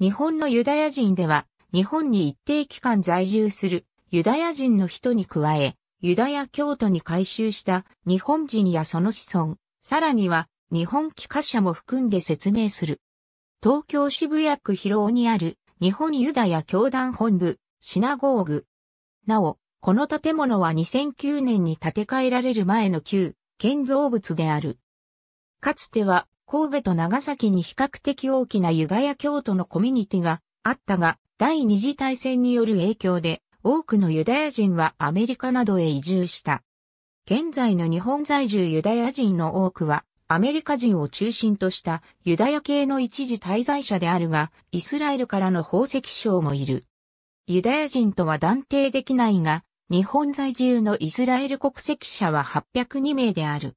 日本のユダヤ人では、日本に一定期間在住するユダヤ人の人に加え、ユダヤ教徒に改宗した日本人やその子孫、さらには日本帰化者も含んで説明する。東京渋谷区広尾にある日本ユダヤ教団本部、シナゴーグ。なお、この建物は2009年に建て替えられる前の旧建造物である。かつては神戸と長崎に比較的大きなユダヤ教徒のコミュニティがあったが、第二次大戦による影響で、多くのユダヤ人はアメリカなどへ移住した。現在の日本在住ユダヤ人の多くは、アメリカ人を中心としたユダヤ系の一時滞在者であるが、イスラエルからの宝石商もいる。ユダヤ人とは断定できないが、日本在住のイスラエル国籍者は802名である。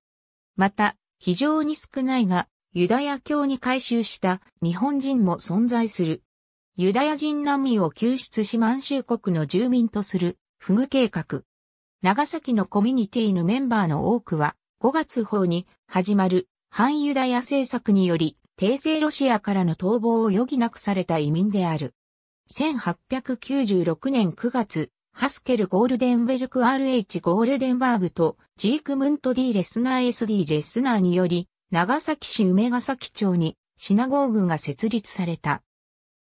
また、非常に少ないが、ユダヤ教に改宗した日本人も存在する。ユダヤ人難民を救出し満州国の住民とするフグ計画。長崎のコミュニティのメンバーの多くは5月法に始まる反ユダヤ政策により帝政ロシアからの逃亡を余儀なくされた移民である。1896年9月、ハスケル・ゴールデンベルク RH ゴールデンバーグとジーク・ムント・ディ・レスナー SD レスナーにより長崎市梅ヶ崎町にシナゴーグが設立された。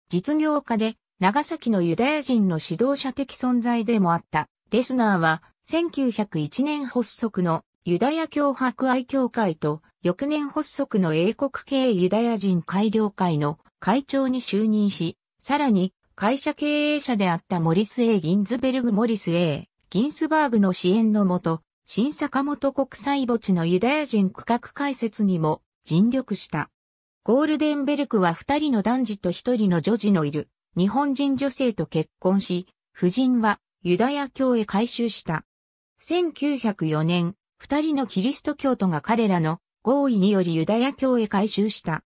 実業家で長崎のユダヤ人の指導者的存在でもあったレスナーは1901年発足のユダヤ教博愛協会と翌年発足の英国系ユダヤ人改良会の会長に就任し、さらに会社経営者であったモリス A. ギンズベルグ・モリス A. ギンスバーグの支援のもと、新坂本国際墓地のユダヤ人区画解説にも尽力した。ゴールデンベルクは二人の男児と一人の女児のいる日本人女性と結婚し、夫人はユダヤ教へ改修した。1904年、二人のキリスト教徒が彼らの合意によりユダヤ教へ改修した。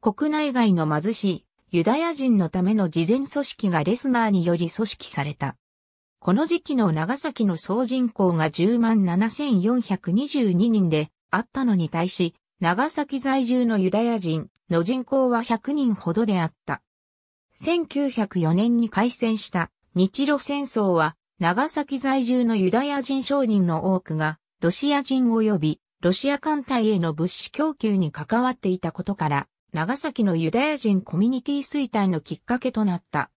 国内外の貧しいユダヤ人のための事前組織がレスナーにより組織された。この時期の長崎の総人口が107,422人であったのに対し、長崎在住のユダヤ人の人口は100人ほどであった。1904年に開戦した日露戦争は、長崎在住のユダヤ人商人の多くが、ロシア人及び、ロシア艦隊への物資供給に関わっていたことから、長崎のユダヤ人コミュニティ衰退のきっかけとなった。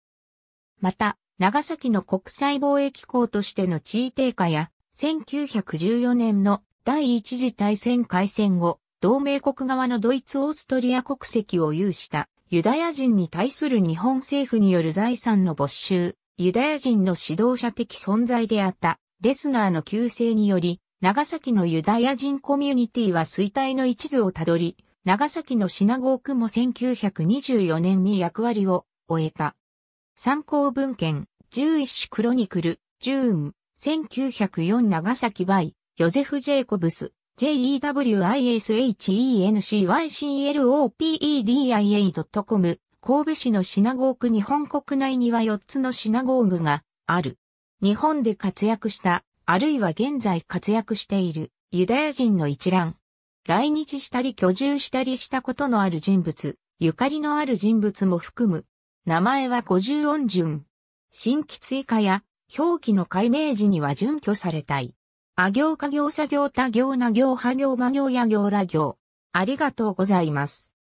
また、長崎の国際貿易港としての地位低下や、1914年の第一次大戦開戦後、同盟国側のドイツ・オーストリア国籍を有したユダヤ人に対する日本政府による財産の没収、ユダヤ人の指導者的存在であったレスナーの救世により、長崎のユダヤ人コミュニティは衰退の一途をたどり、長崎のシナゴークも1924年に役割を終えた。参考文献、11種クロニクル、ジューン、1904長崎バイ、ヨゼフ・ジェイコブス、jewishenclopediia.com y c 神戸市のシナゴーク日本国内には4つのシナゴーグがある。日本で活躍した、あるいは現在活躍しているユダヤ人の一覧。来日したり居住したりしたことのある人物、ゆかりのある人物も含む名前は五十音順。新規追加や表記の解明時には準拠されたい。あ行か行作業他行な行派行魔行や行ら行。ありがとうございます。